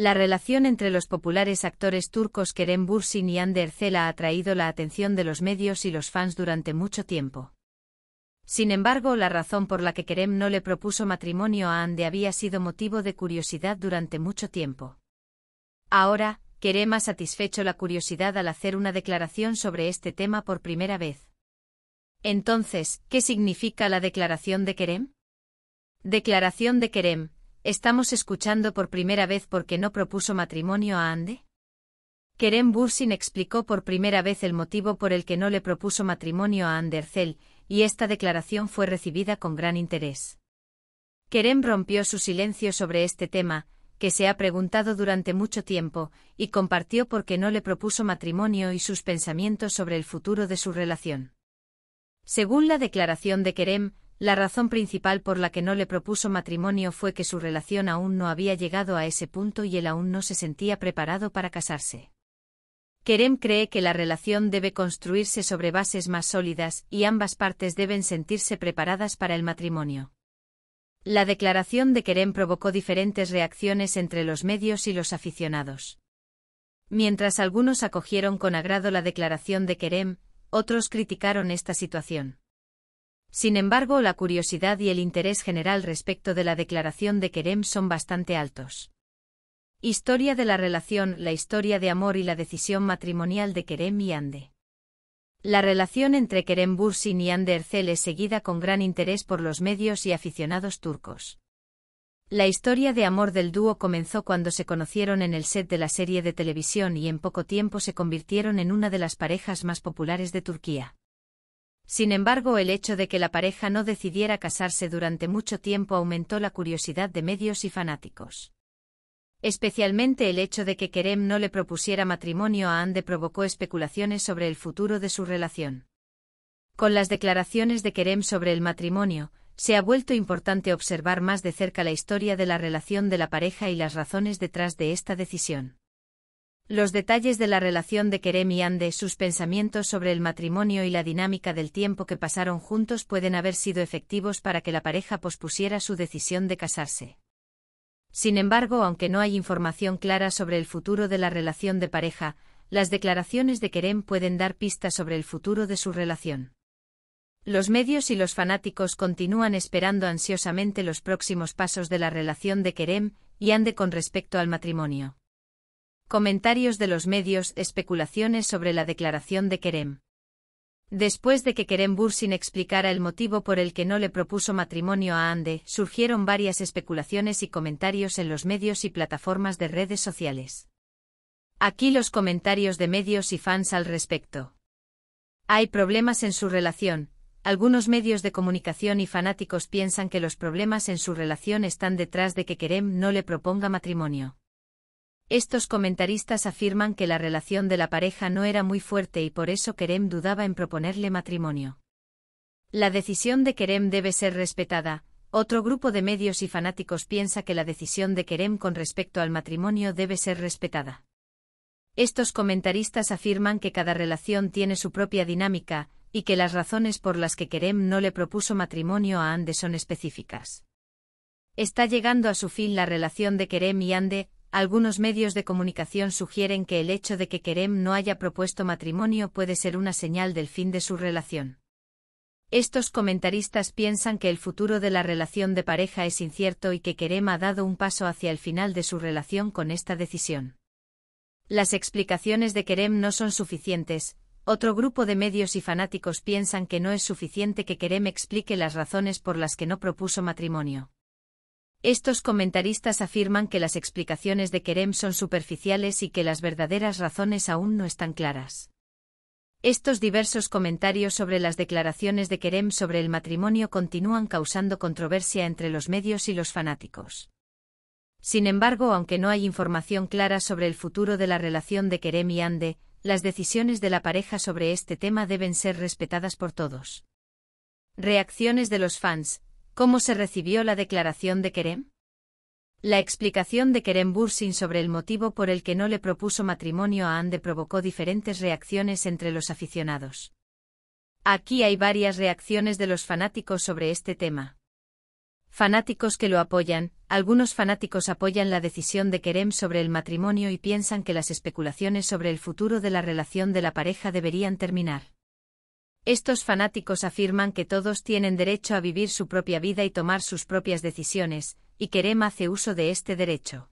La relación entre los populares actores turcos Kerem Bursin y Ander Erçel ha atraído la atención de los medios y los fans durante mucho tiempo. Sin embargo, la razón por la que Kerem no le propuso matrimonio a Ande había sido motivo de curiosidad durante mucho tiempo. Ahora, Kerem ha satisfecho la curiosidad al hacer una declaración sobre este tema por primera vez. Entonces, ¿qué significa la declaración de Kerem? Declaración de Kerem, Estamos escuchando por primera vez por qué no propuso matrimonio a Ande. Kerem Bursin explicó por primera vez el motivo por el que no le propuso matrimonio a anderzel y esta declaración fue recibida con gran interés. Kerem rompió su silencio sobre este tema, que se ha preguntado durante mucho tiempo, y compartió por qué no le propuso matrimonio y sus pensamientos sobre el futuro de su relación. Según la declaración de Kerem, la razón principal por la que no le propuso matrimonio fue que su relación aún no había llegado a ese punto y él aún no se sentía preparado para casarse. Kerem cree que la relación debe construirse sobre bases más sólidas y ambas partes deben sentirse preparadas para el matrimonio. La declaración de Kerem provocó diferentes reacciones entre los medios y los aficionados. Mientras algunos acogieron con agrado la declaración de Kerem, otros criticaron esta situación. Sin embargo, la curiosidad y el interés general respecto de la declaración de Kerem son bastante altos. Historia de la relación, la historia de amor y la decisión matrimonial de Kerem y Ande. La relación entre Kerem Bursin y Ande Ercel es seguida con gran interés por los medios y aficionados turcos. La historia de amor del dúo comenzó cuando se conocieron en el set de la serie de televisión y en poco tiempo se convirtieron en una de las parejas más populares de Turquía. Sin embargo, el hecho de que la pareja no decidiera casarse durante mucho tiempo aumentó la curiosidad de medios y fanáticos. Especialmente el hecho de que Kerem no le propusiera matrimonio a Ande provocó especulaciones sobre el futuro de su relación. Con las declaraciones de Kerem sobre el matrimonio, se ha vuelto importante observar más de cerca la historia de la relación de la pareja y las razones detrás de esta decisión. Los detalles de la relación de Kerem y Ande, sus pensamientos sobre el matrimonio y la dinámica del tiempo que pasaron juntos pueden haber sido efectivos para que la pareja pospusiera su decisión de casarse. Sin embargo, aunque no hay información clara sobre el futuro de la relación de pareja, las declaraciones de Kerem pueden dar pistas sobre el futuro de su relación. Los medios y los fanáticos continúan esperando ansiosamente los próximos pasos de la relación de Kerem y Ande con respecto al matrimonio. Comentarios de los medios, especulaciones sobre la declaración de Kerem. Después de que Kerem Bursin explicara el motivo por el que no le propuso matrimonio a Ande, surgieron varias especulaciones y comentarios en los medios y plataformas de redes sociales. Aquí los comentarios de medios y fans al respecto. Hay problemas en su relación. Algunos medios de comunicación y fanáticos piensan que los problemas en su relación están detrás de que Kerem no le proponga matrimonio. Estos comentaristas afirman que la relación de la pareja no era muy fuerte y por eso Kerem dudaba en proponerle matrimonio. La decisión de Kerem debe ser respetada. Otro grupo de medios y fanáticos piensa que la decisión de Kerem con respecto al matrimonio debe ser respetada. Estos comentaristas afirman que cada relación tiene su propia dinámica, y que las razones por las que Kerem no le propuso matrimonio a Ande son específicas. Está llegando a su fin la relación de Kerem y Ande, algunos medios de comunicación sugieren que el hecho de que Kerem no haya propuesto matrimonio puede ser una señal del fin de su relación. Estos comentaristas piensan que el futuro de la relación de pareja es incierto y que Kerem ha dado un paso hacia el final de su relación con esta decisión. Las explicaciones de Kerem no son suficientes, otro grupo de medios y fanáticos piensan que no es suficiente que Kerem explique las razones por las que no propuso matrimonio. Estos comentaristas afirman que las explicaciones de Kerem son superficiales y que las verdaderas razones aún no están claras. Estos diversos comentarios sobre las declaraciones de Kerem sobre el matrimonio continúan causando controversia entre los medios y los fanáticos. Sin embargo, aunque no hay información clara sobre el futuro de la relación de Kerem y Ande, las decisiones de la pareja sobre este tema deben ser respetadas por todos. Reacciones de los fans. ¿Cómo se recibió la declaración de Kerem? La explicación de Kerem Bursin sobre el motivo por el que no le propuso matrimonio a Ande provocó diferentes reacciones entre los aficionados. Aquí hay varias reacciones de los fanáticos sobre este tema. Fanáticos que lo apoyan, algunos fanáticos apoyan la decisión de Kerem sobre el matrimonio y piensan que las especulaciones sobre el futuro de la relación de la pareja deberían terminar. Estos fanáticos afirman que todos tienen derecho a vivir su propia vida y tomar sus propias decisiones, y Kerem hace uso de este derecho.